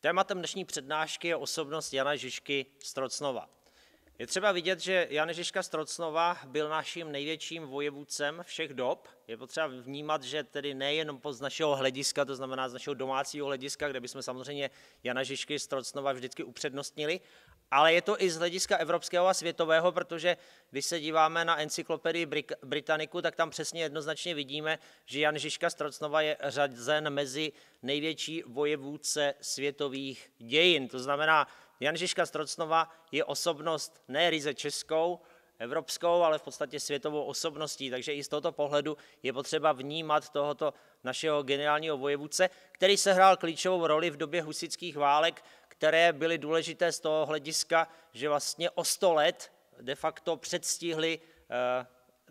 Tématem dnešní přednášky je osobnost Jana Žižky Strocnova. Je třeba vidět, že Jan Žižka Strocnova byl naším největším vojevůdcem všech dob. Je potřeba vnímat, že tedy nejenom z našeho hlediska, to znamená z našeho domácího hlediska, kde bychom samozřejmě Jana Žižky Strocnova vždycky upřednostnili, ale je to i z hlediska evropského a světového, protože když se díváme na encyklopedii Brit- Britaniku, tak tam přesně jednoznačně vidíme, že Jan Žižka Strocnova je řadzen mezi největší vojevůdce světových dějin. To znamená, Jan Žižka Strocnova je osobnost ne ryze českou, evropskou, ale v podstatě světovou osobností. Takže i z tohoto pohledu je potřeba vnímat tohoto našeho geniálního vojevůdce, který sehrál klíčovou roli v době husických válek, které byly důležité z toho hlediska, že vlastně o 100 let de facto předstihly eh,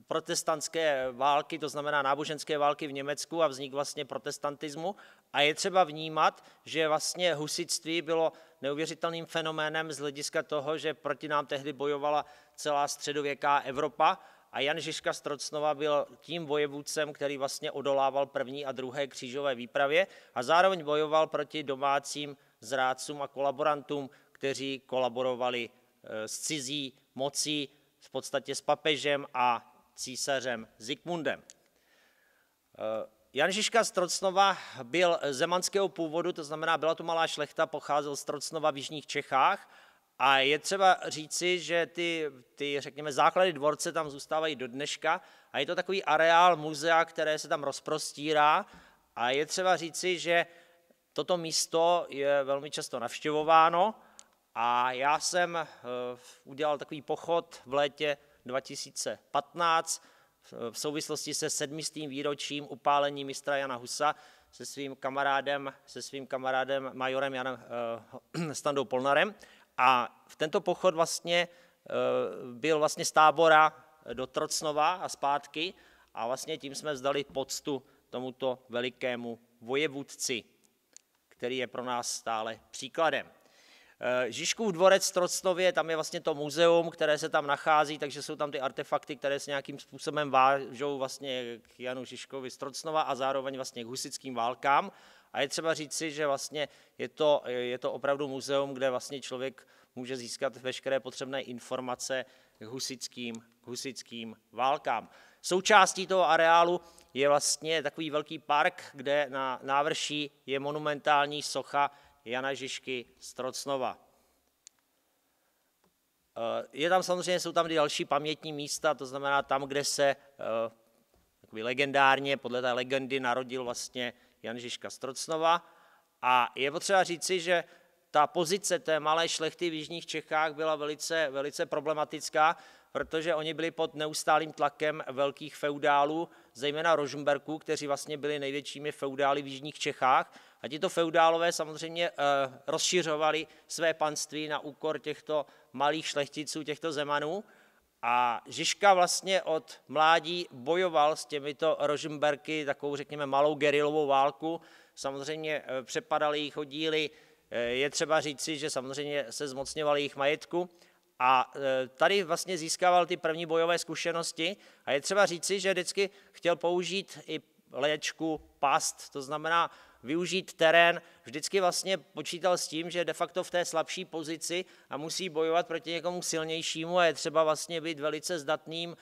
protestantské války, to znamená náboženské války v Německu a vznik vlastně protestantismu. A je třeba vnímat, že vlastně husitství bylo neuvěřitelným fenoménem z hlediska toho, že proti nám tehdy bojovala celá středověká Evropa a Jan Žižka Strocnova byl tím vojevůdcem, který vlastně odolával první a druhé křížové výpravě a zároveň bojoval proti domácím zrádcům a kolaborantům, kteří kolaborovali eh, s cizí mocí, v podstatě s papežem a císařem Zikmundem. Eh, Jan Žižka z Trocnova byl zemanského původu, to znamená, byla to malá šlechta, pocházel z Trocnova v jižních Čechách a je třeba říci, že ty, ty, řekněme, základy dvorce tam zůstávají do dneška a je to takový areál muzea, které se tam rozprostírá a je třeba říci, že Toto místo je velmi často navštěvováno a já jsem eh, udělal takový pochod v létě 2015 eh, v souvislosti se sedmistým výročím upálení mistra Jana Husa se svým kamarádem, se svým kamarádem majorem Janem eh, Standou Polnarem. A v tento pochod vlastně byl vlastně z tábora do Trocnova a zpátky a vlastně tím jsme vzdali poctu tomuto velikému vojevůdci který je pro nás stále příkladem. Eh, Žižkův dvorec v Trocnově, tam je vlastně to muzeum, které se tam nachází, takže jsou tam ty artefakty, které se nějakým způsobem vážou vlastně k Janu Žižkovi z Trocnova a zároveň vlastně k husickým válkám. A je třeba říci, že vlastně je to, eh, je to opravdu muzeum, kde vlastně člověk může získat veškeré potřebné informace k husickým, k husickým válkám. Součástí toho areálu je vlastně takový velký park, kde na návrší je monumentální socha Jana Žižky z Trocnova. Eh, je tam samozřejmě, jsou tam i další pamětní místa, to znamená tam, kde se eh, legendárně, podle té legendy, narodil vlastně Jan Žižka z Trocnova. A je potřeba říci, že ta pozice té malé šlechty v Jižních Čechách byla velice, velice problematická, protože oni byli pod neustálým tlakem velkých feudálů, zejména Rožumberků, kteří vlastně byli největšími feudály v jižních Čechách. A tito feudálové samozřejmě eh, rozšiřovali své panství na úkor těchto malých šlechticů, těchto zemanů. A Žižka vlastně od mládí bojoval s těmito Rožumberky takovou, řekněme, malou gerilovou válku. Samozřejmě eh, přepadali jich oddíly, eh, je třeba říci, že samozřejmě se zmocňovali jejich majetku, a e, tady vlastně získával ty první bojové zkušenosti a je třeba říci, že vždycky chtěl použít i léčku, past, to znamená využít terén, vždycky vlastně počítal s tím, že de facto v té slabší pozici a musí bojovat proti někomu silnějšímu a je třeba vlastně být velice zdatným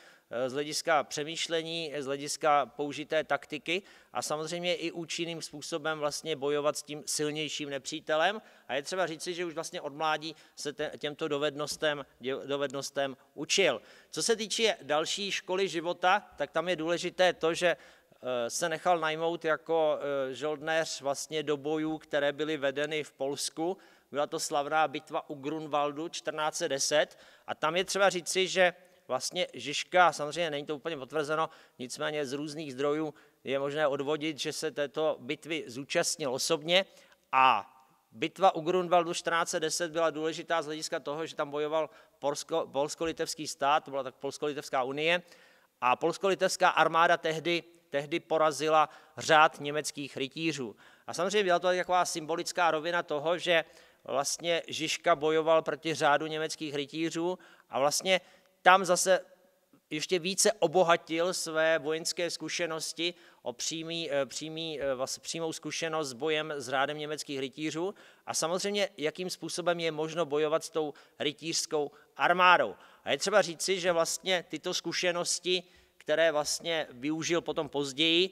Eh, z hlediska přemýšlení, eh, z hlediska použité taktiky a samozřejmě i účinným způsobem vlastně bojovat s tím silnějším nepřítelem. A je třeba říci, že už vlastně od mládí se těmto dovednostem, dovednostem učil. Co se týče další školy života, tak tam je důležité to, že eh, se nechal najmout jako žoldnéř vlastně do bojů, které byly vedeny v Polsku. Byla to slavná bitva u Grunwaldu 1410 a tam je třeba říci, že vlastně Žižka, samozřejmě není to úplně potvrzeno, nicméně z různých zdrojů je možné odvodit, že se této bitvy zúčastnil osobně a Bitva u Grunwaldu 1410 byla důležitá z hlediska toho, že tam bojoval Polsko, polsko-litevský stát, to byla tak polsko-litevská unie, a polsko-litevská armáda tehdy, tehdy porazila řád německých rytířů. A samozřejmě byla to taková symbolická rovina toho, že vlastně Žižka bojoval proti řádu německých rytířů a vlastně tam zase ještě více obohatil své vojenské zkušenosti o přímý, eh, přímý, eh, vlastně přímou zkušenost s bojem s rádem německých rytířů a samozřejmě, jakým způsobem je možno bojovat s tou rytířskou armádou. A je třeba říci, že vlastně tyto zkušenosti, které vlastně využil potom později,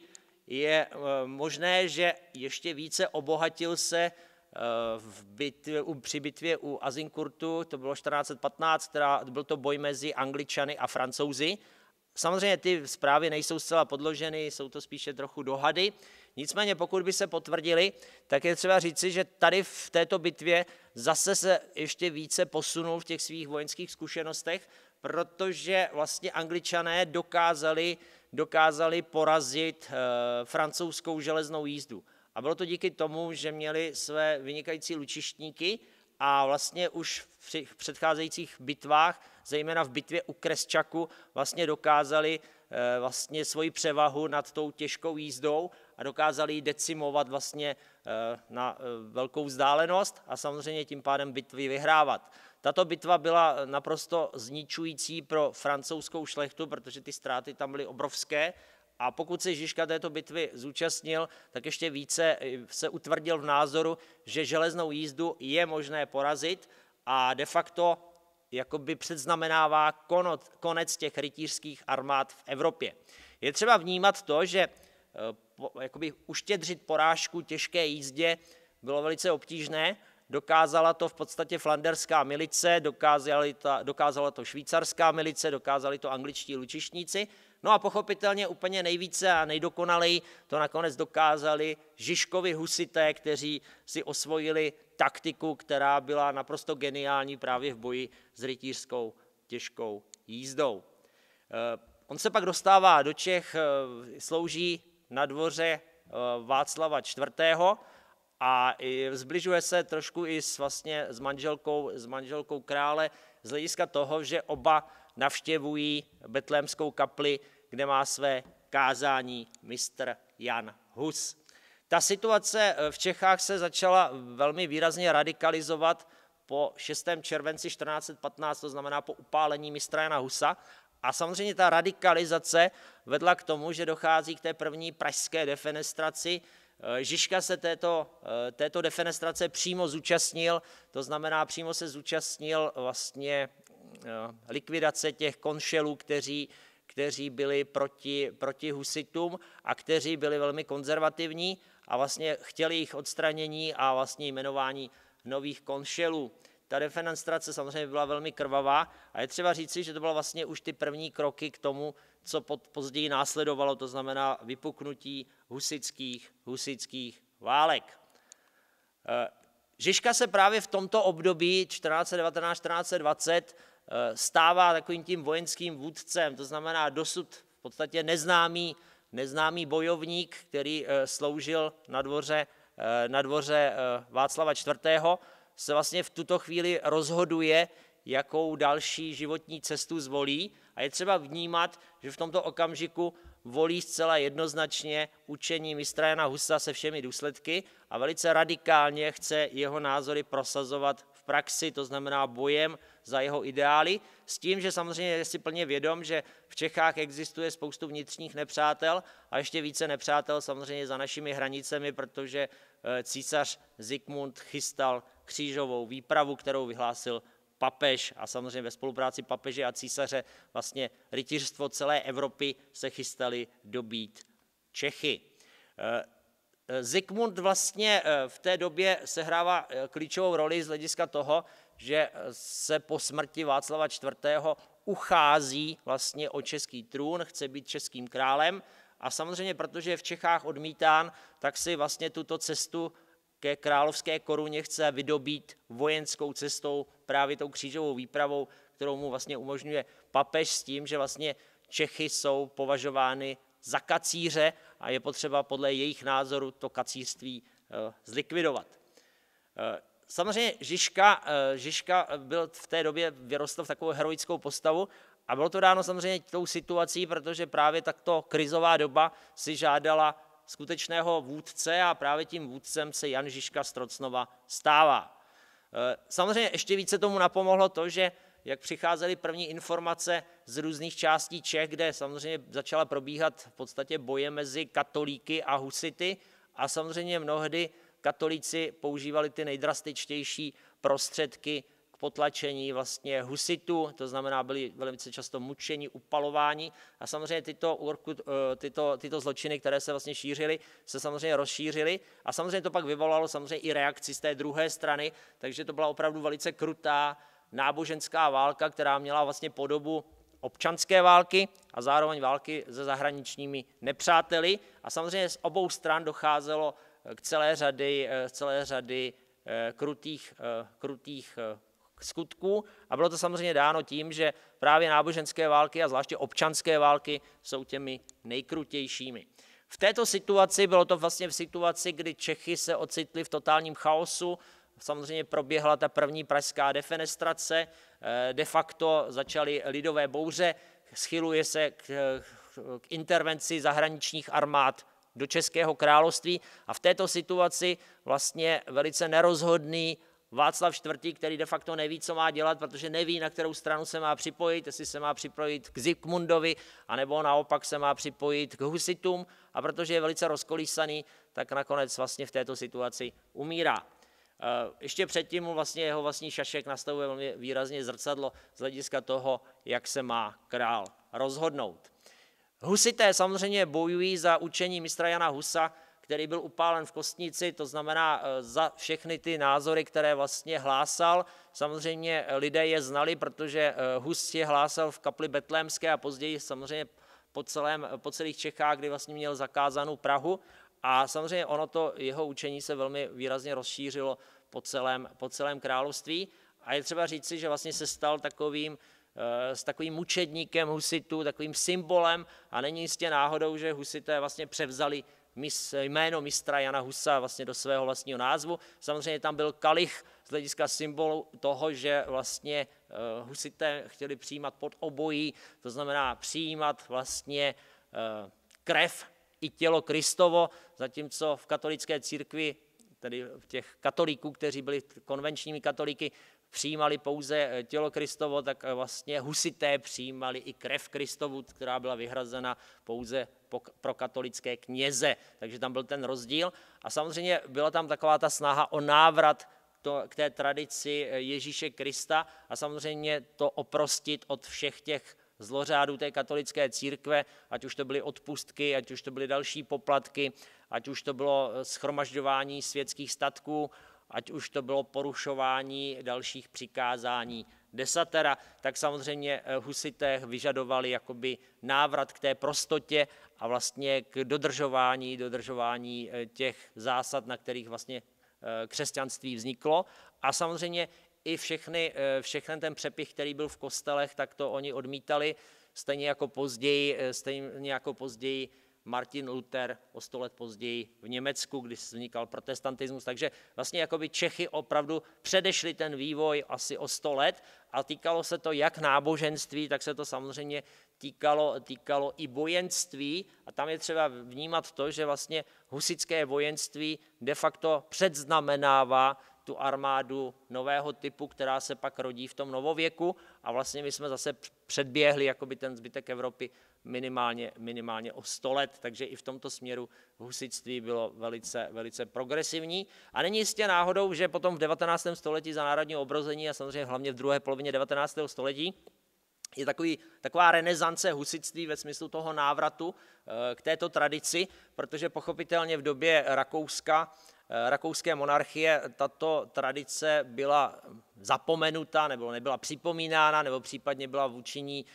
je eh, možné, že ještě více obohatil se v bitvě, při bitvě u Azinkurtu, to bylo 1415, teda byl to boj mezi Angličany a Francouzi. Samozřejmě ty zprávy nejsou zcela podloženy, jsou to spíše trochu dohady. Nicméně pokud by se potvrdili, tak je třeba říci, že tady v této bitvě zase se ještě více posunul v těch svých vojenských zkušenostech, protože vlastně angličané dokázali, dokázali porazit e, francouzskou železnou jízdu. A bylo to díky tomu, že měli své vynikající lučištníky a vlastně už v předcházejících bitvách, zejména v bitvě u Kresčaku, vlastně dokázali eh, vlastně svoji převahu nad tou těžkou jízdou a dokázali ji decimovat vlastně eh, na eh, velkou vzdálenost a samozřejmě tím pádem bitvy vyhrávat. Tato bitva byla naprosto zničující pro francouzskou šlechtu, protože ty ztráty tam byly obrovské a pokud se Žižka této bitvy zúčastnil, tak ještě více eh, se utvrdil v názoru, že železnou jízdu je možné porazit a de facto jakoby předznamenává konec těch rytířských armád v Evropě. Je třeba vnímat to, že eh, jakoby uštědřit porážku těžké jízdě bylo velice obtížné, Dokázala to v podstatě flanderská milice, dokázala to, dokázala to švýcarská milice, dokázali to angličtí lučišníci No a pochopitelně úplně nejvíce a nejdokonalej to nakonec dokázali Žižkovi husité, kteří si osvojili taktiku, která byla naprosto geniální právě v boji s rytířskou těžkou jízdou. Eh, on se pak dostává do Čech, eh, slouží na dvoře eh, Václava IV. a zbližuje se trošku i s, vlastně, s, manželkou, s manželkou krále z hlediska toho, že oba navštěvují betlémskou kapli kde má své kázání mistr Jan Hus. Ta situace eh, v Čechách se začala velmi výrazně radikalizovat po 6. červenci 1415, to znamená po upálení mistra Jana Husa. A samozřejmě ta radikalizace vedla k tomu, že dochází k té první pražské defenestraci. Eh, Žižka se této, eh, této defenestrace přímo zúčastnil, to znamená přímo se zúčastnil vlastně likvidace těch konšelů, kteří kteří byli proti, proti husitům a kteří byli velmi konzervativní a vlastně chtěli jejich odstranění a vlastně jmenování nových konšelů. Ta defenestrace samozřejmě byla velmi krvavá a je třeba říci, že to byly vlastně už ty první kroky k tomu, co pod, později následovalo, to znamená vypuknutí husických, husických válek. Eh, Žižka se právě v tomto období 1419-1420 Eh, stává takovým tím vojenským vůdcem, to znamená dosud v podstatě neznámý, neznámý bojovník, který eh, sloužil na dvoře, eh, na dvoře Václava IV., se vlastně v tuto chvíli rozhoduje, jakou další životní cestu zvolí. A je třeba vnímat, že v tomto okamžiku volí zcela jednoznačně učení mistra Jana Husa se všemi důsledky a velice radikálně chce jeho názory prosazovat praxi, to znamená bojem za jeho ideály, s tím, že samozřejmě je si plně vědom, že v Čechách existuje spoustu vnitřních nepřátel a ještě více nepřátel samozřejmě za našimi hranicemi, protože eh, císař Zikmund chystal křížovou výpravu, kterou vyhlásil papež a samozřejmě ve spolupráci papeže a císaře vlastně rytířstvo celé Evropy se chystali dobít Čechy. Eh, Eh, Zikmund vlastně eh, v té době sehrává eh, klíčovou roli z hlediska toho, že se po smrti Václava IV. uchází vlastně o český trůn, chce být českým králem a samozřejmě, protože je v Čechách odmítán, tak si vlastně tuto cestu ke královské koruně chce vydobít vojenskou cestou, právě tou křížovou výpravou, kterou mu vlastně umožňuje papež s tím, že vlastně Čechy jsou považovány za kacíře a je potřeba podle jejich názoru to kacířství eh, zlikvidovat. Eh, samozřejmě Žižka, eh, Žižka byl v té době vyrostl v takovou heroickou postavu a bylo to dáno samozřejmě tou situací, protože právě takto krizová doba si žádala skutečného vůdce a právě tím vůdcem se Jan Žižka Trocnova stává. Samozřejmě ještě více tomu napomohlo to, že jak přicházely první informace z různých částí Čech, kde samozřejmě začala probíhat v podstatě boje mezi katolíky a husity a samozřejmě mnohdy katolíci používali ty nejdrastičtější prostředky k potlačení vlastně husitu, to znamená byli velice často mučení, upalování a samozřejmě tyto, eh, tyto, tyto zločiny, které se vlastně šířily, se samozřejmě rozšířily a samozřejmě to pak vyvolalo samozřejmě i reakci z té druhé strany, takže to byla opravdu velice krutá náboženská válka, která měla vlastně podobu občanské války a zároveň války se zahraničními nepřáteli. A samozřejmě z obou stran docházelo eh, k celé řady, eh, celé řady eh, krutých, krutých skutků a bylo to samozřejmě dáno tím, že právě náboženské války a zvláště občanské války jsou těmi nejkrutějšími. V této situaci, bylo to vlastně v situaci, kdy Čechy se ocitli v totálním chaosu, samozřejmě proběhla ta první pražská defenestrace, eh, de facto začaly lidové bouře, schyluje se k, eh, k intervenci zahraničních armád do Českého království a v této situaci vlastně velice nerozhodný Václav IV., který de facto neví, co má dělat, protože neví, na kterou stranu se má připojit, jestli se má připojit k Zikmundovi, anebo naopak se má připojit k Husitům. A protože je velice rozkolísaný, tak nakonec vlastně v této situaci umírá. Eh, ještě předtím mu vlastně jeho vlastní šašek nastavuje velmi výrazně zrcadlo z hlediska toho, jak se má král rozhodnout. Husité samozřejmě bojují za učení mistra Jana Husa, který byl upálen v Kostnici, to znamená eh, za všechny ty názory, které vlastně hlásal. Samozřejmě eh, lidé je znali, protože Hus je hlásal v kapli Betlémské a později samozřejmě po, celém, po celých Čechách, kdy vlastně měl zakázanou Prahu. A samozřejmě ono to jeho učení se velmi výrazně rozšířilo po celém, po celém království. A je třeba říct si, že vlastně se stal takovým, eh, s takovým mučedníkem husitu, takovým symbolem a není jistě náhodou, že husité vlastně převzali mis, jméno mistra Jana Husa vlastně do svého vlastního názvu. Samozřejmě tam byl kalich z hlediska symbolu toho, že vlastně eh, husité chtěli přijímat pod obojí, to znamená přijímat vlastně eh, krev i tělo Kristovo, zatímco v katolické církvi tedy těch katolíků, kteří byli konvenčními katolíky, přijímali pouze eh, tělo Kristovo, tak eh, vlastně husité přijímali i krev Kristovu, která byla vyhrazena pouze pro katolické kněze. Takže tam byl ten rozdíl. A samozřejmě byla tam taková ta snaha o návrat to, k té tradici eh, Ježíše Krista a samozřejmě to oprostit od všech těch zlořádů té katolické církve, ať už to byly odpustky, ať už to byly další poplatky, ať už to bylo eh, schromažďování světských statků, ať už to bylo porušování dalších přikázání desatera, tak samozřejmě eh, husité vyžadovali jakoby návrat k té prostotě a vlastně k dodržování, dodržování eh, těch zásad, na kterých vlastně křesťanství vzniklo. A samozřejmě i všechny, eh, všechny ten přepich, který byl v kostelech, tak to oni odmítali, stejně jako později, eh, stejně jako později Martin Luther o sto let později v Německu, kdy vznikal protestantismus. Takže vlastně jakoby Čechy opravdu předešli ten vývoj asi o sto let a týkalo se to jak náboženství, tak se to samozřejmě týkalo, týkalo i vojenství. A tam je třeba vnímat to, že vlastně husické vojenství de facto předznamenává tu armádu nového typu, která se pak rodí v tom novověku a vlastně my jsme zase předběhli jakoby ten zbytek Evropy minimálně, minimálně o 100 let, takže i v tomto směru husitství bylo velice, velice progresivní. A není jistě náhodou, že potom v 19. století za národní obrození a samozřejmě hlavně v druhé polovině 19. století je takový, taková renesance husitství ve smyslu toho návratu eh, k této tradici, protože pochopitelně v době Rakouska Eh, rakouské monarchie tato tradice byla zapomenuta nebo nebyla připomínána, nebo případně byla vůči ní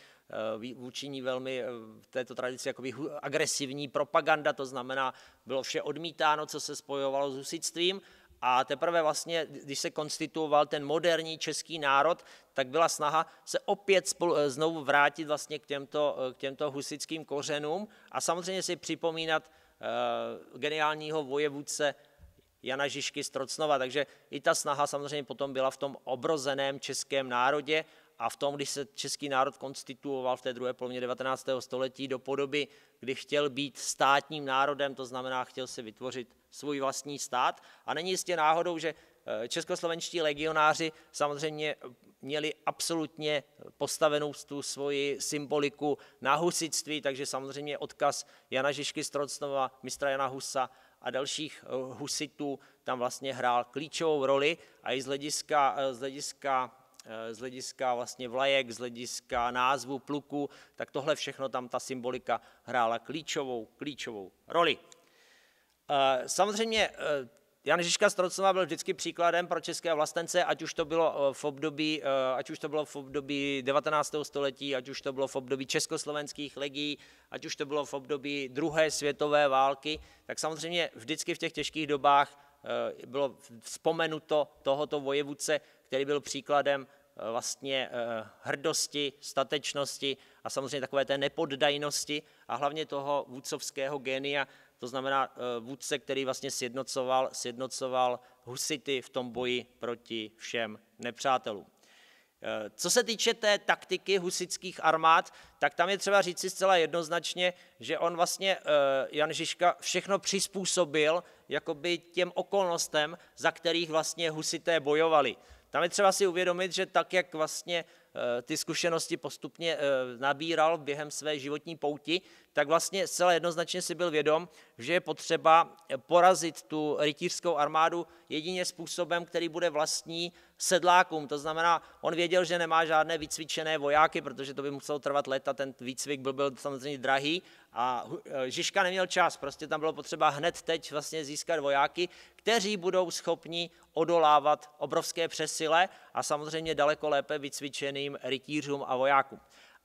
eh, vůči ní velmi eh, v této tradici jakoby agresivní propaganda, to znamená, bylo vše odmítáno, co se spojovalo s husitstvím a teprve vlastně, když se konstituoval ten moderní český národ, tak byla snaha se opět spolu, znovu vrátit vlastně k těmto, k těmto husickým kořenům a samozřejmě si připomínat geniálního vojevůdce Jana Žižky z Trocnova. Takže i ta snaha samozřejmě potom byla v tom obrozeném českém národě a v tom, když se český národ konstituoval v té druhé polovině 19. století do podoby, kdy chtěl být státním národem, to znamená, chtěl si vytvořit svůj vlastní stát. A není jistě náhodou, že eh, českoslovenští legionáři samozřejmě měli absolutně postavenou tu svoji symboliku na husitství, takže samozřejmě odkaz Jana Žižky z Trocnova, mistra Jana Husa a dalších eh, husitů tam vlastně hrál klíčovou roli a i z hlediska, eh, z hlediska eh, z hlediska vlastně vlajek, z hlediska názvu pluku, tak tohle všechno tam ta symbolika hrála klíčovou, klíčovou roli. Samozřejmě Jan Žižka Strocnova byl vždycky příkladem pro české vlastence, ať už to bylo eh, v období, eh, ať už to bylo v období 19. století, ať už to bylo v období československých legií, ať už to bylo v období druhé světové války, tak samozřejmě vždycky v těch těžkých dobách eh, bylo vzpomenuto tohoto vojevůdce, který byl příkladem vlastně hrdosti, statečnosti a samozřejmě takové té nepoddajnosti a hlavně toho vůdcovského genia to znamená eh, vůdce, který vlastně sjednocoval, sjednocoval husity v tom boji proti všem nepřátelům. Eh, co se týče té taktiky husických armád, tak tam je třeba říci zcela jednoznačně, že on vlastně, eh, Jan Žižka, všechno přizpůsobil jakoby těm okolnostem, za kterých vlastně husité bojovali. Tam je třeba si uvědomit, že tak, jak vlastně eh, ty zkušenosti postupně eh, nabíral během své životní pouti, tak vlastně zcela jednoznačně si byl vědom, že je potřeba porazit tu rytířskou armádu jedině způsobem, který bude vlastní sedlákům. To znamená, on věděl, že nemá žádné vycvičené vojáky, protože to by muselo trvat leta. ten výcvik byl, byl samozřejmě drahý, a eh, Žižka neměl čas, prostě tam bylo potřeba hned teď vlastně získat vojáky, kteří budou schopni odolávat obrovské přesile a samozřejmě daleko lépe vycvičeným rytířům a vojákům.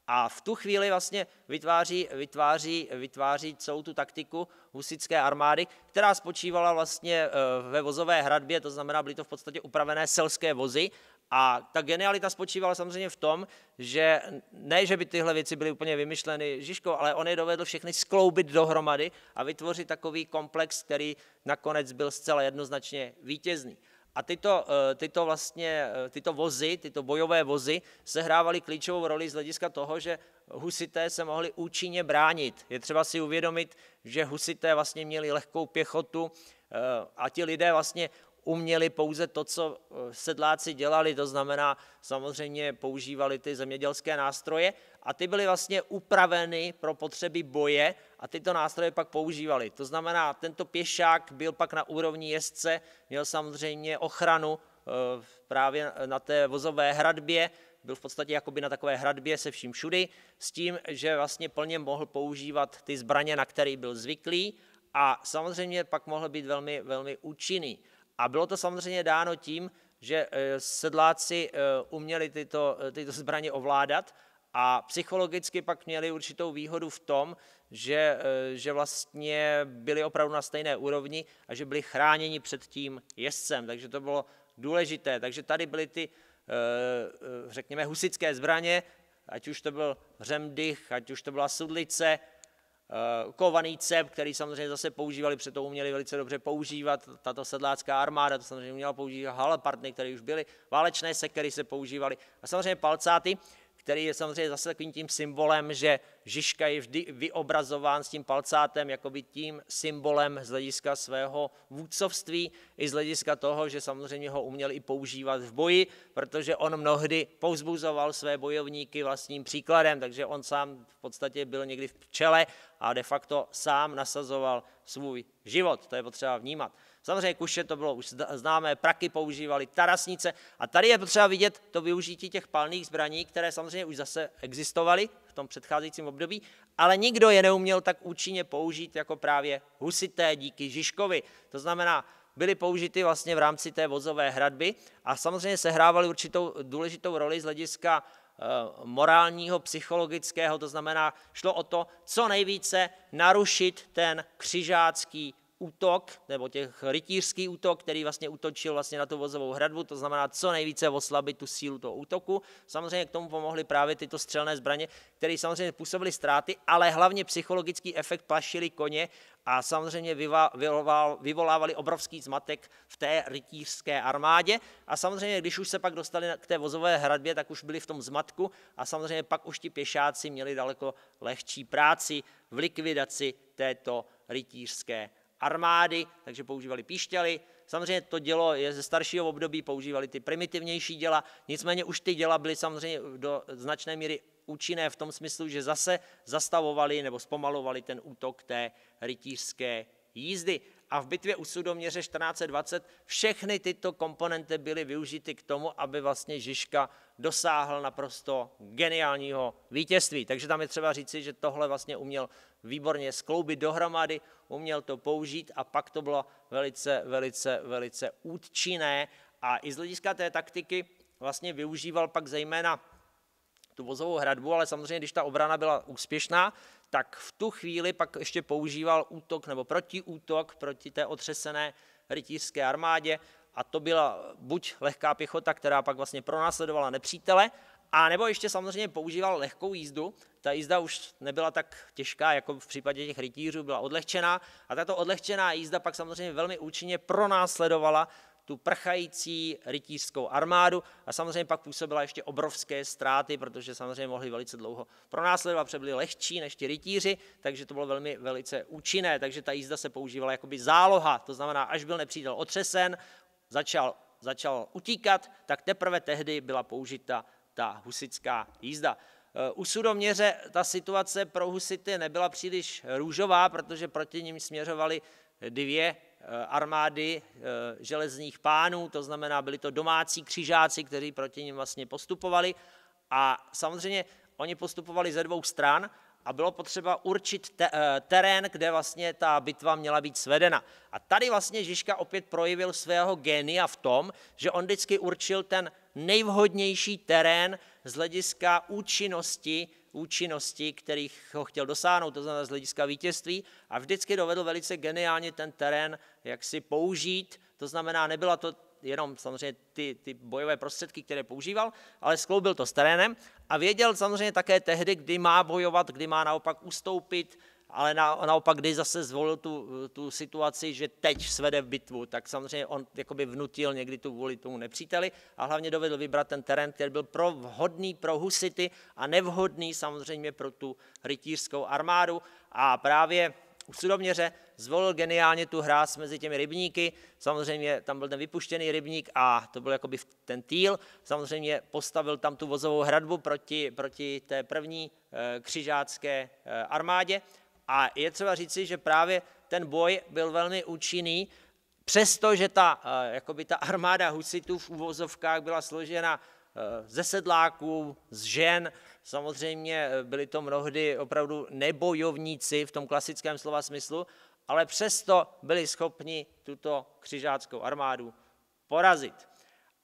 A v tu chvíli vlastně vytváří, vytváří, vytváří celou tu taktiku husické armády, která spočívala vlastně eh, ve vozové hradbě, to znamená, byly to v podstatě upravené selské vozy a ta genialita spočívala samozřejmě v tom, že ne, že by tyhle věci byly úplně vymyšleny Žižkou, ale on je dovedl všechny skloubit dohromady a vytvořit takový komplex, který nakonec byl zcela jednoznačně vítězný. A tyto, eh, tyto, vlastně, eh, tyto vozy, tyto bojové vozy, sehrávaly klíčovou roli z hlediska toho, že husité se mohli účinně bránit. Je třeba si uvědomit, že husité vlastně měli lehkou pěchotu eh, a ti lidé vlastně uměli pouze to, co eh, sedláci dělali, to znamená samozřejmě používali ty zemědělské nástroje a ty byly vlastně upraveny pro potřeby boje a tyto nástroje pak používali. To znamená, tento pěšák byl pak na úrovni jezdce, měl samozřejmě ochranu eh, právě na té vozové hradbě, byl v podstatě jakoby na takové hradbě se vším všudy, s tím, že vlastně plně mohl používat ty zbraně, na které byl zvyklý a samozřejmě pak mohl být velmi, velmi účinný. A bylo to samozřejmě dáno tím, že eh, sedláci eh, uměli tyto, eh, tyto zbraně ovládat a psychologicky pak měli určitou výhodu v tom, že, že vlastně byli opravdu na stejné úrovni a že byli chráněni před tím jezdcem, takže to bylo důležité. Takže tady byly ty, řekněme, husické zbraně, ať už to byl řemdych, ať už to byla sudlice, Eh, kovaný cep, který samozřejmě zase používali, přeto uměli velice dobře používat, tato sedlácká armáda to samozřejmě uměla používat, halapartny, které už byly, válečné sekery se používaly a samozřejmě palcáty který je samozřejmě zase takovým tím symbolem, že Žižka je vždy vyobrazován s tím palcátem, jako by tím symbolem z hlediska svého vůdcovství i z hlediska toho, že samozřejmě ho uměl i používat v boji, protože on mnohdy pouzbuzoval své bojovníky vlastním příkladem, takže on sám v podstatě byl někdy v čele a de facto sám nasazoval svůj život. To je potřeba vnímat. Samozřejmě kuše to bylo už známé, praky používali, tarasnice. A tady je potřeba vidět to využití těch palných zbraní, které samozřejmě už zase existovaly v tom předcházejícím období, ale nikdo je neuměl tak účinně použít jako právě husité díky Žižkovi. To znamená, byly použity vlastně v rámci té vozové hradby a samozřejmě sehrávaly určitou důležitou roli z hlediska eh, morálního, psychologického, to znamená, šlo o to, co nejvíce narušit ten křižácký útok, nebo těch rytířský útok, který vlastně útočil vlastně na tu vozovou hradbu, to znamená co nejvíce oslabit tu sílu toho útoku. Samozřejmě k tomu pomohly právě tyto střelné zbraně, které samozřejmě působily ztráty, ale hlavně psychologický efekt plašili koně a samozřejmě vyvolávali obrovský zmatek v té rytířské armádě. A samozřejmě, když už se pak dostali k té vozové hradbě, tak už byli v tom zmatku a samozřejmě pak už ti pěšáci měli daleko lehčí práci v likvidaci této rytířské armády, takže používali píšťaly. Samozřejmě to dělo je ze staršího období, používali ty primitivnější děla, nicméně už ty děla byly samozřejmě do značné míry účinné v tom smyslu, že zase zastavovali nebo zpomalovali ten útok té rytířské jízdy. A v bitvě u Sudoměře 1420 všechny tyto komponenty byly využity k tomu, aby vlastně Žižka dosáhl naprosto geniálního vítězství. Takže tam je třeba říci, že tohle vlastně uměl výborně skloubit dohromady, uměl to použít a pak to bylo velice, velice, velice účinné. A i z hlediska té taktiky vlastně využíval pak zejména tu vozovou hradbu, ale samozřejmě, když ta obrana byla úspěšná, tak v tu chvíli pak ještě používal útok nebo protiútok proti té otřesené rytířské armádě a to byla buď lehká pěchota, která pak vlastně pronásledovala nepřítele, a nebo ještě samozřejmě používal lehkou jízdu. Ta jízda už nebyla tak těžká, jako v případě těch rytířů, byla odlehčená. A tato odlehčená jízda pak samozřejmě velmi účinně pronásledovala tu prchající rytířskou armádu a samozřejmě pak působila ještě obrovské ztráty, protože samozřejmě mohli velice dlouho pronásledovat, protože byli lehčí než ti rytíři, takže to bylo velmi velice účinné, takže ta jízda se používala jakoby záloha, to znamená, až byl nepřítel otřesen, začal, začal utíkat, tak teprve tehdy byla použita ta husická jízda. Eh, u Sudoměře ta situace pro husity nebyla příliš růžová, protože proti ním směřovaly dvě eh, armády eh, železných pánů, to znamená, byli to domácí křižáci, kteří proti ním vlastně postupovali. A samozřejmě oni postupovali ze dvou stran a bylo potřeba určit te, eh, terén, kde vlastně ta bitva měla být svedena. A tady vlastně Žižka opět projevil svého génia v tom, že on vždycky určil ten nejvhodnější terén z hlediska účinnosti, účinnosti, kterých ho chtěl dosáhnout, to znamená z hlediska vítězství a vždycky dovedl velice geniálně ten terén jak si použít, to znamená, nebyla to jenom samozřejmě ty, ty bojové prostředky, které používal, ale skloubil to s terénem a věděl samozřejmě také tehdy, kdy má bojovat, kdy má naopak ustoupit, ale na, naopak, kdy zase zvolil tu, tu situaci, že teď svede v bitvu, tak samozřejmě on jakoby vnutil někdy tu vůli tomu nepříteli a hlavně dovedl vybrat ten terén, který byl pro vhodný pro husity a nevhodný samozřejmě pro tu rytířskou armádu a právě u Sudoměře, zvolil geniálně tu hráz mezi těmi rybníky, samozřejmě tam byl ten vypuštěný rybník a to byl jakoby ten týl, samozřejmě postavil tam tu vozovou hradbu proti, proti té první eh, křižácké eh, armádě a je třeba říci, že právě ten boj byl velmi účinný, přestože ta, eh, jakoby ta armáda husitů v uvozovkách byla složena ze sedláků, z žen, Samozřejmě eh, byli to mnohdy opravdu nebojovníci v tom klasickém slova smyslu, ale přesto byli schopni tuto křižáckou armádu porazit.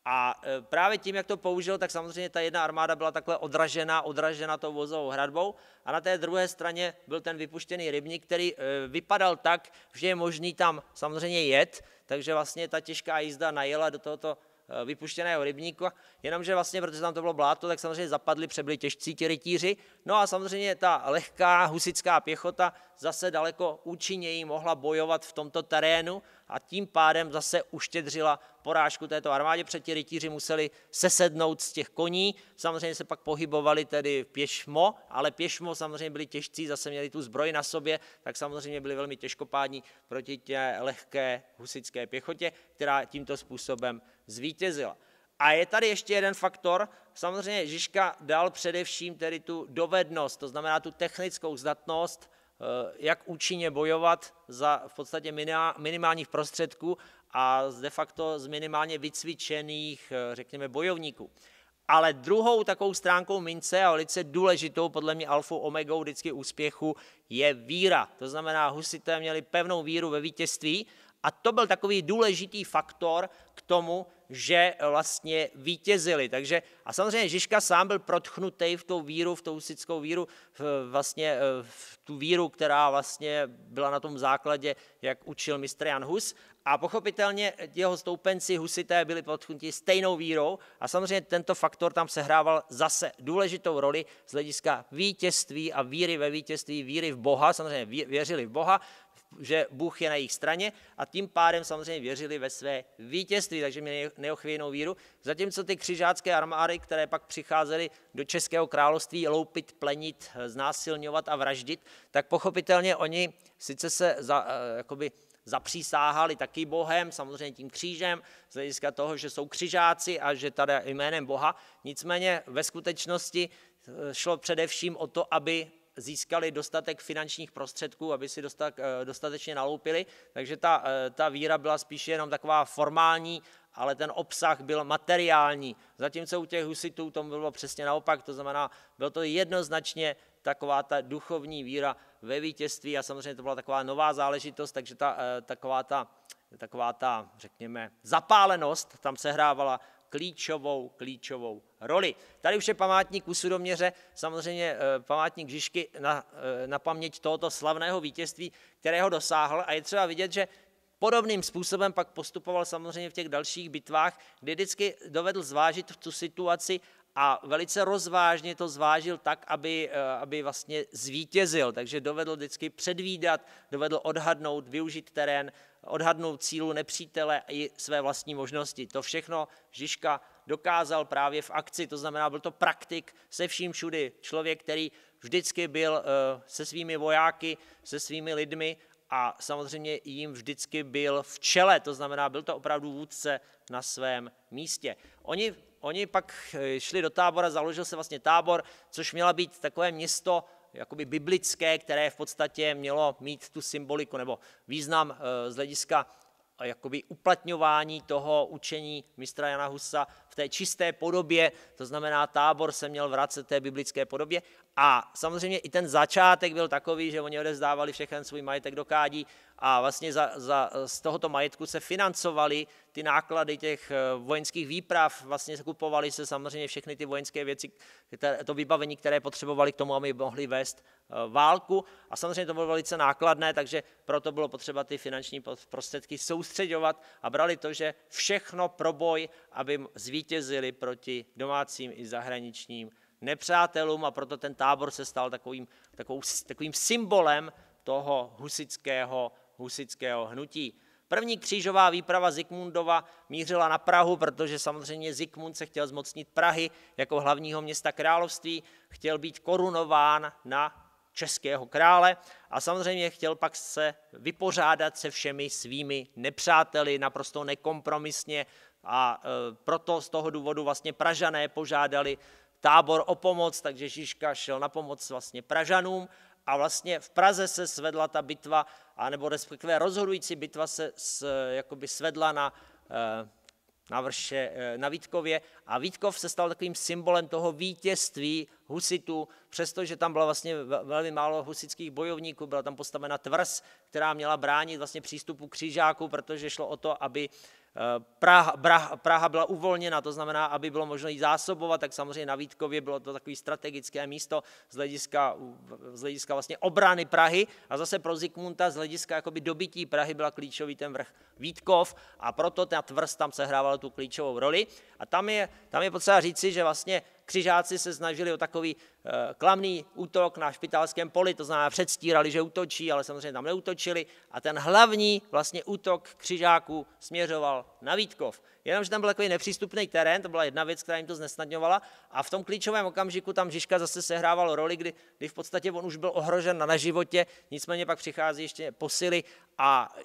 A eh, právě tím, jak to použil, tak samozřejmě ta jedna armáda byla takhle odražena, odražena tou vozovou hradbou a na té druhé straně byl ten vypuštěný rybník, který eh, vypadal tak, že je možný tam samozřejmě jet, takže vlastně ta těžká jízda najela do tohoto Eh, vypuštěného rybníku, jenomže vlastně, protože tam to bylo bláto, tak samozřejmě zapadli, přebyli těžcí ti rytíři. No a samozřejmě ta lehká husická pěchota zase daleko účinněji mohla bojovat v tomto terénu a tím pádem zase uštědřila porážku této armádě, protože ti rytíři museli sesednout z těch koní, samozřejmě se pak pohybovali tedy pěšmo, ale pěšmo samozřejmě byli těžcí, zase měli tu zbroj na sobě, tak samozřejmě byli velmi těžkopádní proti té lehké husické pěchotě, která tímto způsobem zvítězila. A je tady ještě jeden faktor, samozřejmě Žižka dal především tedy tu dovednost, to znamená tu technickou zdatnost Eh, jak účinně bojovat za v podstatě minimálních prostředků a de facto z minimálně vycvičených, eh, řekněme, bojovníků. Ale druhou takovou stránkou mince a velice důležitou podle mě alfou omegou vždycky úspěchu je víra. To znamená, husité měli pevnou víru ve vítězství a to byl takový důležitý faktor k tomu, že vlastně vítězili. Takže, a samozřejmě Žižka sám byl protchnutý v tou víru, v tou husitskou víru, v, vlastně eh, v tu víru, která vlastně byla na tom základě, jak učil mistr Jan Hus. A pochopitelně jeho stoupenci husité byli protchnutí stejnou vírou a samozřejmě tento faktor tam sehrával zase důležitou roli z hlediska vítězství a víry ve vítězství, víry v Boha, samozřejmě věřili v Boha, že Bůh je na jejich straně a tím pádem samozřejmě věřili ve své vítězství, takže měli neochvějnou víru. Zatímco ty křižácké armády, které pak přicházely do Českého království loupit, plenit, znásilňovat a vraždit, tak pochopitelně oni sice se za, eh, jakoby, zapřísáhali taky Bohem, samozřejmě tím křížem, z hlediska toho, že jsou křižáci a že tady jménem Boha. Nicméně ve skutečnosti eh, šlo především o to, aby získali dostatek finančních prostředků, aby si dostat, eh, dostatečně naloupili. Takže ta, eh, ta víra byla spíše jenom taková formální, ale ten obsah byl materiální. Zatímco u těch husitů tomu bylo přesně naopak, to znamená, byl to jednoznačně taková ta duchovní víra ve vítězství a samozřejmě to byla taková nová záležitost, takže ta, eh, taková ta, taková ta, řekněme, zapálenost tam sehrávala klíčovou, klíčovou roli. Tady už je památník u Sudoměře, samozřejmě eh, památník Žižky na, eh, na paměť tohoto slavného vítězství, kterého dosáhl a je třeba vidět, že Podobným způsobem pak postupoval samozřejmě v těch dalších bitvách, kdy vždycky dovedl zvážit tu situaci a velice rozvážně to zvážil tak, aby, eh, aby vlastně zvítězil. Takže dovedl vždycky předvídat, dovedl odhadnout, využít terén odhadnout cílu nepřítele i své vlastní možnosti. To všechno Žižka dokázal právě v akci, to znamená, byl to praktik se vším všudy, člověk, který vždycky byl eh, se svými vojáky, se svými lidmi a samozřejmě jim vždycky byl v čele, to znamená, byl to opravdu vůdce na svém místě. Oni, oni pak eh, šli do tábora, založil se vlastně tábor, což měla být takové město jakoby biblické, které v podstatě mělo mít tu symboliku nebo význam eh, z hlediska eh, jakoby uplatňování toho učení mistra Jana Husa v té čisté podobě, to znamená, tábor se měl vracet té biblické podobě, a samozřejmě i ten začátek byl takový, že oni odezdávali všechen svůj majetek do kádí a vlastně za, za, z tohoto majetku se financovaly ty náklady těch eh, vojenských výprav, vlastně kupovaly se samozřejmě všechny ty vojenské věci, to vybavení, které potřebovali k tomu, aby mohli vést eh, válku. A samozřejmě to bylo velice nákladné, takže proto bylo potřeba ty finanční prostředky soustředovat a brali to, že všechno pro boj, aby zvítězili proti domácím i zahraničním nepřátelům a proto ten tábor se stal takovým, takovou, takovým symbolem toho husického, husického hnutí. První křížová výprava Zikmundova mířila na Prahu, protože samozřejmě Zikmund se chtěl zmocnit Prahy jako hlavního města království, chtěl být korunován na českého krále a samozřejmě chtěl pak se vypořádat se všemi svými nepřáteli naprosto nekompromisně a e, proto z toho důvodu vlastně Pražané požádali tábor o pomoc, takže Žižka šel na pomoc vlastně Pražanům a vlastně v Praze se svedla ta bitva, anebo respektive rozhodující bitva se s, jakoby svedla na, eh, na, vrše, eh, na Vítkově a Vítkov se stal takovým symbolem toho vítězství husitů, přestože tam bylo vlastně velmi málo husických bojovníků, byla tam postavena tvrz, která měla bránit vlastně přístupu křižáků, protože šlo o to, aby Eh, Praha, Praha, Praha byla uvolněna, to znamená, aby bylo možné ji zásobovat, tak samozřejmě na Vítkově bylo to takové strategické místo z hlediska, z hlediska vlastně obrany Prahy a zase pro Zikmunta z hlediska jakoby dobytí Prahy byla klíčový ten vrch Vítkov a proto ta tvrz tam sehrávala tu klíčovou roli. A tam je, tam je potřeba říci, že vlastně Křižáci se snažili o takový eh, klamný útok na špitalském poli, to znamená předstírali, že útočí, ale samozřejmě tam neútočili. A ten hlavní vlastně útok křižáků směřoval na Vítkov. Jenomže tam byl takový nepřístupný terén, to byla jedna věc, která jim to znesnadňovala. A v tom klíčovém okamžiku tam Žižka zase sehrával roli, kdy, kdy v podstatě on už byl ohrožen na, na životě, nicméně pak přichází ještě posily a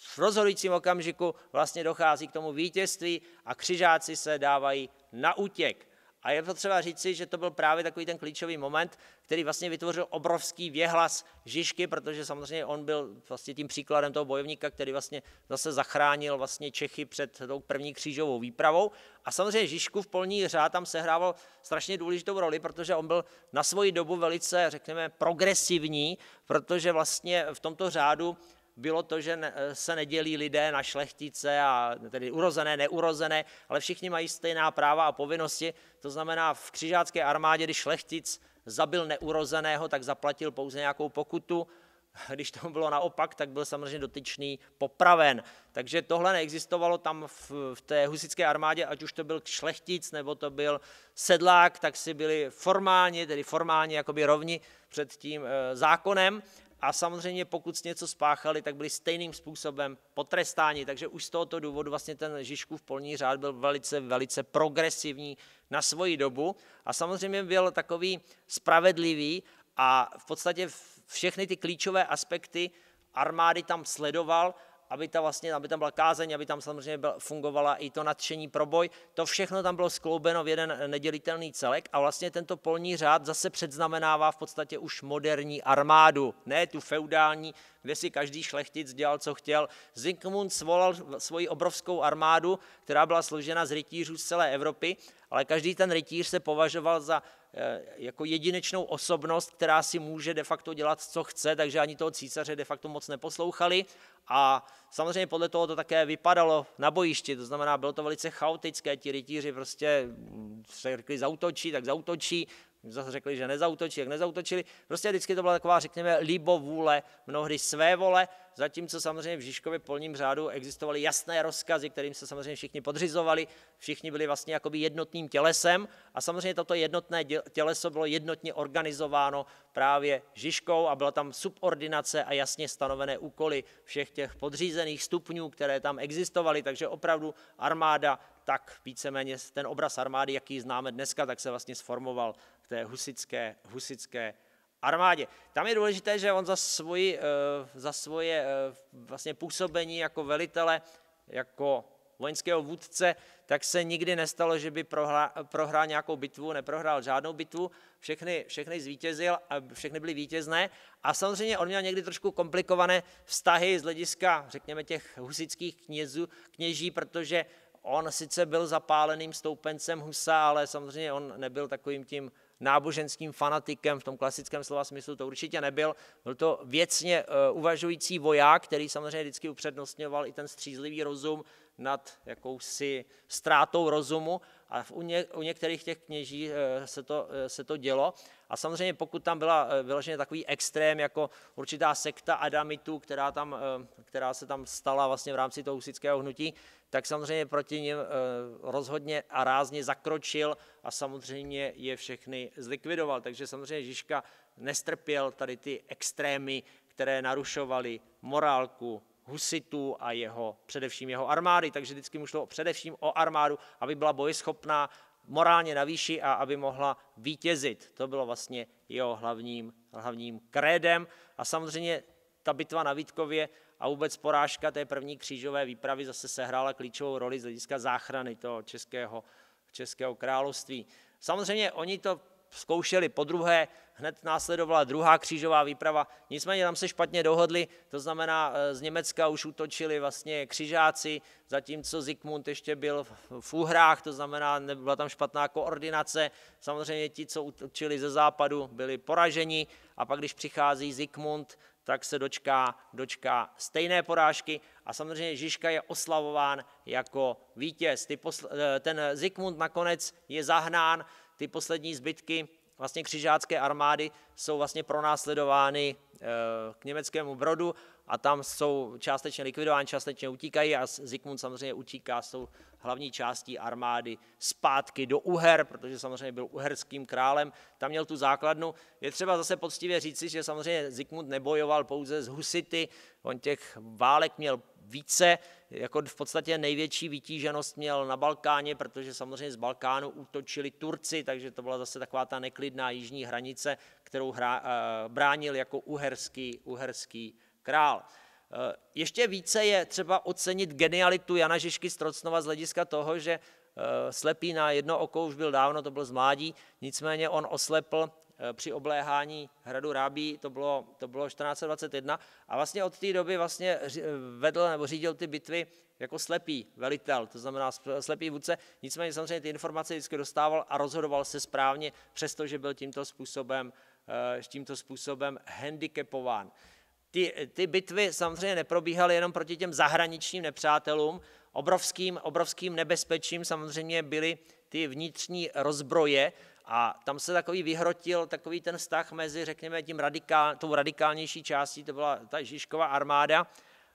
v rozhodujícím okamžiku vlastně dochází k tomu vítězství a křižáci se dávají na útěk. A je potřeba říci, že to byl právě takový ten klíčový moment, který vlastně vytvořil obrovský věhlas Žižky, protože samozřejmě on byl vlastně tím příkladem toho bojovníka, který vlastně zase zachránil vlastně Čechy před tou první křížovou výpravou. A samozřejmě Žižku v polní řád tam sehrával strašně důležitou roli, protože on byl na svoji dobu velice, řekněme, progresivní, protože vlastně v tomto řádu bylo to, že eh, se nedělí lidé na šlechtice, a tedy urozené, neurozené, ale všichni mají stejná práva a povinnosti. To znamená, v křižácké armádě, když šlechtic zabil neurozeného, tak zaplatil pouze nějakou pokutu, když to bylo naopak, tak byl samozřejmě dotyčný popraven. Takže tohle neexistovalo tam v, v té husické armádě, ať už to byl šlechtic nebo to byl sedlák, tak si byli formálně, tedy formálně jakoby rovni před tím e, zákonem a samozřejmě pokud něco spáchali, tak byli stejným způsobem potrestáni, takže už z tohoto důvodu vlastně ten Žižkův polní řád byl velice, velice progresivní na svoji dobu a samozřejmě byl takový spravedlivý a v podstatě všechny ty klíčové aspekty armády tam sledoval aby, ta vlastně, aby tam byla kázeň, aby tam samozřejmě byl, fungovala i to nadšení pro boj. To všechno tam bylo skloubeno v jeden nedělitelný celek a vlastně tento polní řád zase předznamenává v podstatě už moderní armádu, ne tu feudální, kde si každý šlechtic dělal, co chtěl. Zygmunt svolal svoji obrovskou armádu, která byla složena z rytířů z celé Evropy, ale každý ten rytíř se považoval za Eh, jako jedinečnou osobnost, která si může de facto dělat, co chce, takže ani toho císaře de facto moc neposlouchali. A samozřejmě podle toho to také vypadalo na bojišti, to znamená, bylo to velice chaotické, ti rytíři prostě mm, se řekli zautočí, tak zautočí, zase řekli, že nezautočí, jak nezautočili. Prostě vždycky to byla taková, řekněme, libovůle, mnohdy své vole zatímco samozřejmě v Žižkově polním řádu existovaly jasné rozkazy, kterým se samozřejmě všichni podřizovali, všichni byli vlastně jakoby jednotným tělesem a samozřejmě toto jednotné těleso bylo jednotně organizováno právě Žižkou a byla tam subordinace a jasně stanovené úkoly všech těch podřízených stupňů, které tam existovaly, takže opravdu armáda tak víceméně ten obraz armády, jaký známe dneska, tak se vlastně sformoval v té husické, husické armádě. Tam je důležité, že on za, svoji, eh, za svoje eh, vlastně působení jako velitele, jako vojenského vůdce, tak se nikdy nestalo, že by prohrá, prohrál nějakou bitvu, neprohrál žádnou bitvu, všechny, všechny zvítězil a všechny byly vítězné. A samozřejmě on měl někdy trošku komplikované vztahy z hlediska, řekněme, těch husických knězů, kněží, protože on sice byl zapáleným stoupencem Husa, ale samozřejmě on nebyl takovým tím náboženským fanatikem v tom klasickém slova smyslu, to určitě nebyl. Byl to věcně eh, uvažující voják, který samozřejmě vždycky upřednostňoval i ten střízlivý rozum nad jakousi ztrátou rozumu a u, ně, u některých těch kněží eh, se to, eh, se to dělo. A samozřejmě pokud tam byla vyloženě takový extrém, jako určitá sekta Adamitů, která, tam, která se tam stala vlastně v rámci toho husického hnutí, tak samozřejmě proti ním eh, rozhodně a rázně zakročil a samozřejmě je všechny zlikvidoval. Takže samozřejmě Žižka nestrpěl tady ty extrémy, které narušovaly morálku husitů a jeho, především jeho armády. Takže vždycky mu šlo především o armádu, aby byla bojeschopná morálně na výši a aby mohla vítězit. To bylo vlastně jeho hlavním, hlavním krédem. A samozřejmě ta bitva na Vítkově a vůbec porážka té první křížové výpravy zase sehrála klíčovou roli z hlediska záchrany toho českého, českého království. Samozřejmě oni to zkoušeli po druhé, hned následovala druhá křížová výprava, nicméně tam se špatně dohodli, to znamená eh, z Německa už útočili vlastně křižáci, zatímco Zikmund ještě byl v úhrách, to znamená nebyla tam špatná koordinace, samozřejmě ti, co útočili ze západu, byli poraženi a pak když přichází Zikmund, tak se dočká, dočká stejné porážky a samozřejmě Žižka je oslavován jako vítěz. Ty posl- eh, ten Zikmund nakonec je zahnán, ty poslední zbytky vlastně křižácké armády jsou vlastně pronásledovány eh, k německému brodu a tam jsou částečně likvidováni, částečně utíkají a Zikmund samozřejmě utíká s tou hlavní částí armády zpátky do Uher, protože samozřejmě byl uherským králem, tam měl tu základnu. Je třeba zase poctivě říci, že samozřejmě Zikmund nebojoval pouze s Husity, on těch válek měl více, jako v podstatě největší vytíženost měl na Balkáně, protože samozřejmě z Balkánu útočili Turci, takže to byla zase taková ta neklidná jižní hranice, kterou hra, eh, bránil jako uherský, uherský král. Eh, ještě více je třeba ocenit genialitu Jana Žižky z Trocnova z hlediska toho, že eh, slepý na jedno oko už byl dávno, to byl z mládí, nicméně on oslepl eh, při obléhání hradu Rábí, to bylo, to bylo 1421 a vlastně od té doby vlastně vedl nebo řídil ty bitvy jako slepý velitel, to znamená slepý vůdce, nicméně samozřejmě ty informace vždycky dostával a rozhodoval se správně, přestože byl tímto způsobem, tímto způsobem handicapován ty, ty bitvy samozřejmě neprobíhaly jenom proti těm zahraničním nepřátelům. Obrovským, obrovským nebezpečím samozřejmě byly ty vnitřní rozbroje a tam se takový vyhrotil takový ten vztah mezi, řekněme, tím radikál, tou radikálnější částí, to byla ta žižková armáda,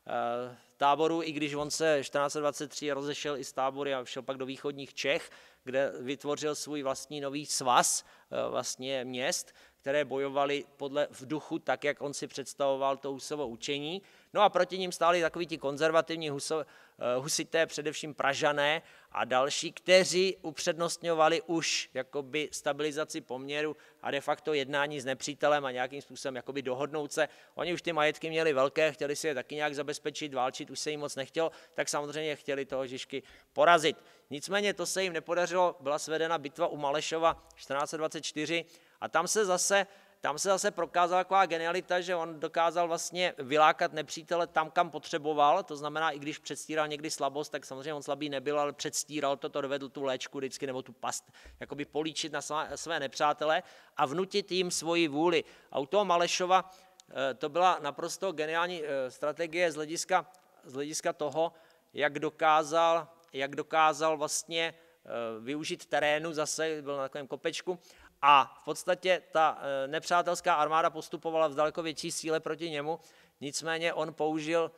eh, táboru, i když on se 1423 rozešel i z tábory a šel pak do východních Čech, kde vytvořil svůj vlastní nový svaz eh, vlastně měst, které bojovali podle, v duchu tak, jak on si představoval to úsovo učení No a proti ním stáli takoví ti konzervativní huso, eh, husité, především Pražané a další, kteří upřednostňovali už jakoby stabilizaci poměru a de facto jednání s nepřítelem a nějakým způsobem jakoby dohodnout se. Oni už ty majetky měli velké, chtěli si je taky nějak zabezpečit, válčit už se jim moc nechtělo, tak samozřejmě chtěli toho Žižky porazit. Nicméně to se jim nepodařilo, byla svedena bitva u Malešova 1424 a tam se zase tam se zase prokázala taková genialita, že on dokázal vlastně vylákat nepřítele tam, kam potřeboval, to znamená, i když předstíral někdy slabost, tak samozřejmě on slabý nebyl, ale předstíral to, to dovedl tu léčku vždycky, nebo tu past, jakoby políčit na své nepřátele a vnutit jim svoji vůli. A u toho Malešova eh, to byla naprosto geniální eh, strategie z hlediska, z hlediska toho, jak dokázal, jak dokázal vlastně eh, využít terénu, zase byl na takovém kopečku, a v podstatě ta eh, nepřátelská armáda postupovala v daleko větší síle proti němu, nicméně on použil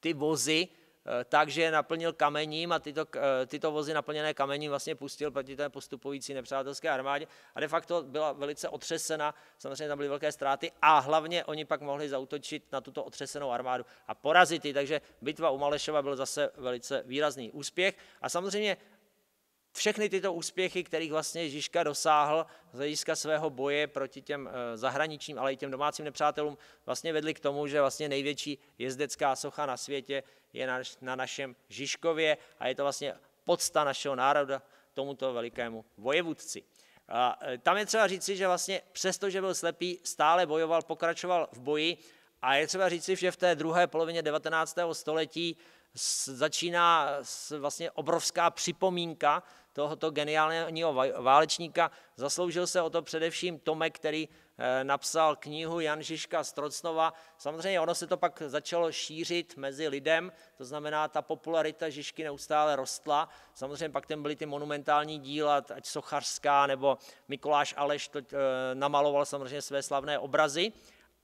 ty vozy eh, tak, že je naplnil kamením a tyto, eh, tyto vozy naplněné kamením vlastně pustil proti té postupující nepřátelské armádě a de facto byla velice otřesena, samozřejmě tam byly velké ztráty a hlavně oni pak mohli zautočit na tuto otřesenou armádu a porazit ji, takže bitva u Malešova byl zase velice výrazný úspěch a samozřejmě všechny tyto úspěchy, kterých vlastně Žižka dosáhl z hlediska svého boje proti těm eh, zahraničním, ale i těm domácím nepřátelům, vlastně vedly k tomu, že vlastně největší jezdecká socha na světě je na, na našem Žižkově a je to vlastně podsta našeho národa tomuto velikému vojevůdci. A eh, tam je třeba říci, že vlastně přesto, že byl slepý, stále bojoval, pokračoval v boji a je třeba říci, že v té druhé polovině 19. století začíná vlastně obrovská připomínka tohoto geniálního válečníka. Zasloužil se o to především Tomek, který eh, napsal knihu Jan Žižka Trocnova. Samozřejmě ono se to pak začalo šířit mezi lidem, to znamená, ta popularita Žižky neustále rostla. Samozřejmě pak tam byly ty monumentální díla, ať sochařská, nebo Mikuláš Aleš to eh, namaloval samozřejmě své slavné obrazy.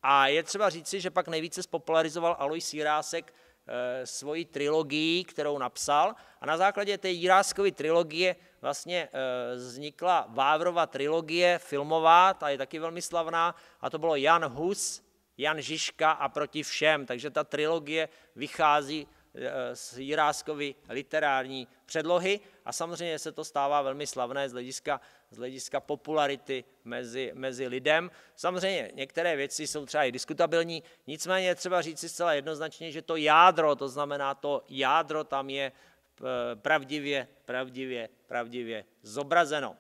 A je třeba říci, že pak nejvíce spopularizoval Alois Jirásek e, svoji trilogii, kterou napsal. A na základě té Jiráskovy trilogie vlastně e, vznikla Vávrova trilogie filmová, ta je taky velmi slavná, a to bylo Jan Hus, Jan Žižka a proti všem. Takže ta trilogie vychází eh, z Jiráskovy literární předlohy a samozřejmě se to stává velmi slavné z hlediska z hlediska popularity mezi, mezi lidem. Samozřejmě některé věci jsou třeba i diskutabilní, nicméně je třeba si zcela jednoznačně, že to jádro, to znamená to jádro tam je eh, pravdivě, pravdivě, pravdivě zobrazeno.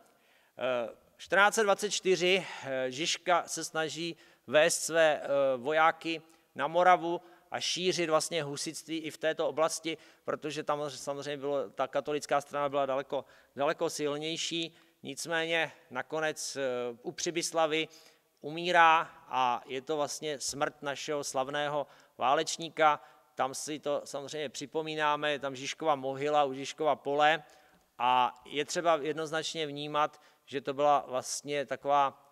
1424 eh, eh, Žižka se snaží vést své vojáky na Moravu a šířit vlastně husitství i v této oblasti, protože tam samozřejmě bylo, ta katolická strana byla daleko, daleko silnější. Nicméně nakonec eh, u Přibyslavy umírá a je to vlastně smrt našeho slavného válečníka. Tam si to samozřejmě připomínáme, je tam Žižkova mohyla u Žižkova pole a je třeba jednoznačně vnímat, že to byla vlastně taková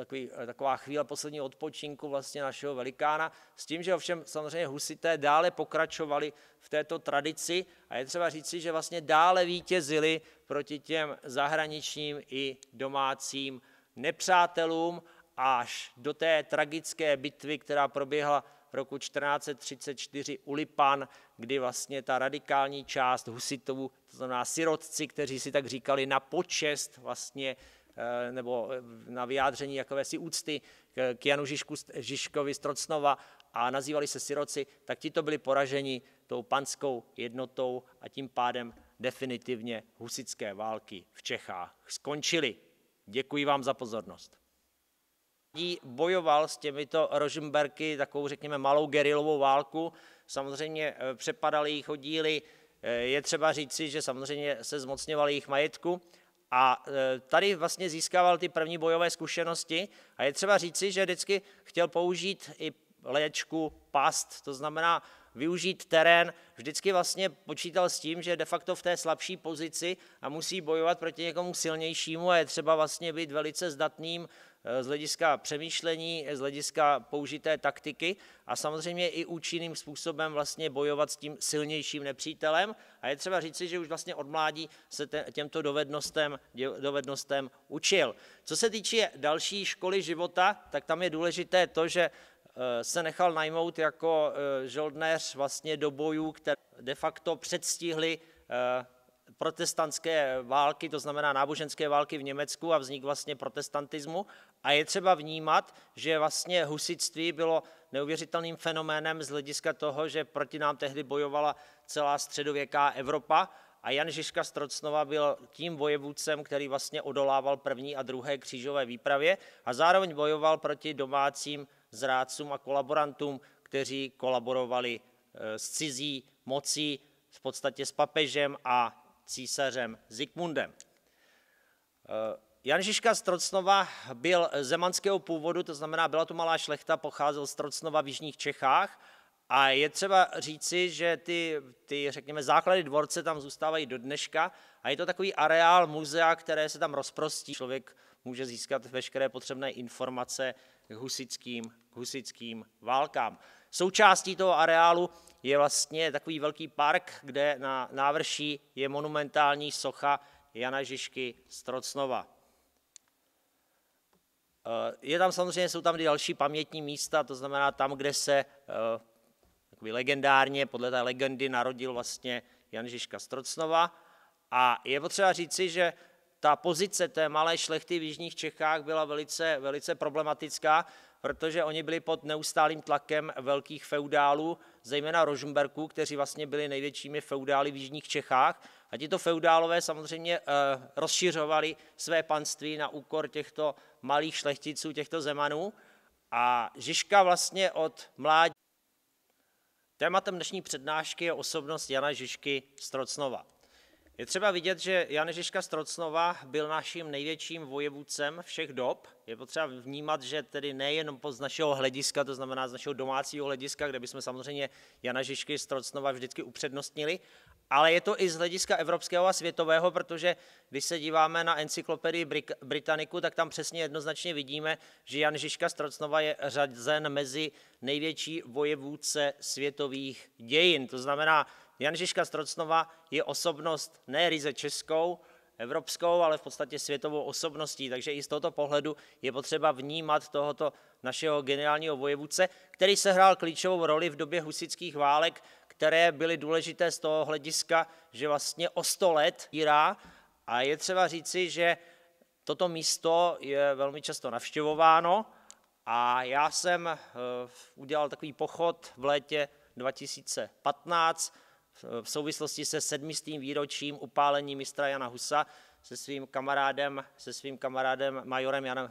takový, eh, taková chvíle posledního odpočinku vlastně našeho velikána, s tím, že ovšem samozřejmě husité dále pokračovali v této tradici a je třeba říci, že vlastně dále vítězili proti těm zahraničním i domácím nepřátelům až do té tragické bitvy, která proběhla v roku 1434 u Lipan, kdy vlastně ta radikální část husitovů, to znamená sirotci, kteří si tak říkali na počest vlastně Eh, nebo eh, na vyjádření jakési úcty k Janu Žižku, Žižkovi z Trocnova a nazývali se siroci, tak ti to byli poraženi tou panskou jednotou a tím pádem definitivně husické války v Čechách skončily. Děkuji vám za pozornost. Bojoval s těmito Rožemberky takovou, řekněme, malou gerilovou válku. Samozřejmě eh, přepadali jich oddíly. Je třeba říci, že samozřejmě se zmocňovali jejich majetku, a e, tady vlastně získával ty první bojové zkušenosti a je třeba říci, že vždycky chtěl použít i léčku, past, to znamená využít terén, vždycky vlastně počítal s tím, že de facto v té slabší pozici a musí bojovat proti někomu silnějšímu a je třeba vlastně být velice zdatným Eh, z hlediska přemýšlení, eh, z hlediska použité taktiky a samozřejmě i účinným způsobem vlastně bojovat s tím silnějším nepřítelem. A je třeba říci, že už vlastně od mládí se těmto dovednostem, dovednostem učil. Co se týče další školy života, tak tam je důležité to, že eh, se nechal najmout jako žoldnéř vlastně do bojů, které de facto předstihly protestantské války, to znamená náboženské války v Německu a vznik vlastně protestantismu. A je třeba vnímat, že vlastně husitství bylo neuvěřitelným fenoménem z hlediska toho, že proti nám tehdy bojovala celá středověká Evropa a Jan Žižka Strocnova byl tím vojevůdcem, který vlastně odolával první a druhé křížové výpravě a zároveň bojoval proti domácím zrádcům a kolaborantům, kteří kolaborovali eh, s cizí mocí, v podstatě s papežem a císařem Zikmundem. Eh, Jan Žižka z Trocnova byl zemanského původu, to znamená, byla to malá šlechta, pocházel z Trocnova v Jižních Čechách a je třeba říci, že ty, ty, řekněme, základy dvorce tam zůstávají do dneška a je to takový areál muzea, které se tam rozprostí. Člověk může získat veškeré potřebné informace k husickým, k husickým válkám. Součástí toho areálu je vlastně takový velký park, kde na návrší je monumentální socha Jana Žižky z Trocnova. Eh, je tam samozřejmě, jsou tam i další pamětní místa, to znamená tam, kde se eh, legendárně, podle té legendy, narodil vlastně Jan Žižka z Trocnova. A je potřeba říci, že ta pozice té malé šlechty v jižních Čechách byla velice, velice problematická, protože oni byli pod neustálým tlakem velkých feudálů, zejména Rožmberků, kteří vlastně byli největšími feudály v jižních Čechách. A tito feudálové samozřejmě eh, rozšiřovali své panství na úkor těchto malých šlechticů, těchto zemanů. A Žižka vlastně od mládí. Tématem dnešní přednášky je osobnost Jana Žižky Strocnova. Je třeba vidět, že Jan Žižka Strocnova byl naším největším vojevůdcem všech dob. Je potřeba vnímat, že tedy nejenom z našeho hlediska, to znamená z našeho domácího hlediska, kde bychom samozřejmě Jana Žižky Strocnova vždycky upřednostnili, ale je to i z hlediska evropského a světového, protože když se díváme na encyklopedii Brit- Britaniku, tak tam přesně jednoznačně vidíme, že Jan Žižka Strocnova je řazen mezi největší vojevůdce světových dějin. To znamená, Jan Žižka Strocnova je osobnost ne ryze českou, evropskou, ale v podstatě světovou osobností. Takže i z tohoto pohledu je potřeba vnímat tohoto našeho generálního vojevůdce, který sehrál klíčovou roli v době husických válek, které byly důležité z toho hlediska, že vlastně o 100 let jirá. A je třeba říci, že toto místo je velmi často navštěvováno a já jsem eh, udělal takový pochod v létě 2015, v souvislosti se sedmistým výročím upálení mistra Jana Husa se svým kamarádem, se svým kamarádem majorem Janem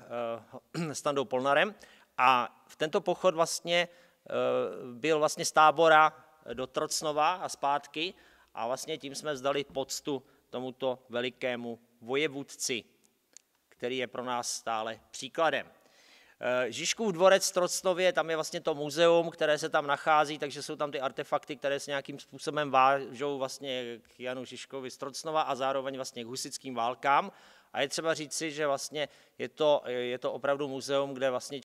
uh, Standou Polnarem. A v tento pochod vlastně eh, byl vlastně z tábora do Trocnova a zpátky a vlastně tím jsme vzdali poctu tomuto velikému vojevůdci, který je pro nás stále příkladem. Eh, Žižkův dvorec v Trocnově, tam je vlastně to muzeum, které se tam nachází, takže jsou tam ty artefakty, které se nějakým způsobem vážou vlastně k Janu Žižkovi z Trocnova a zároveň vlastně k husickým válkám. A je třeba říci, že vlastně je to, je to opravdu muzeum, kde vlastně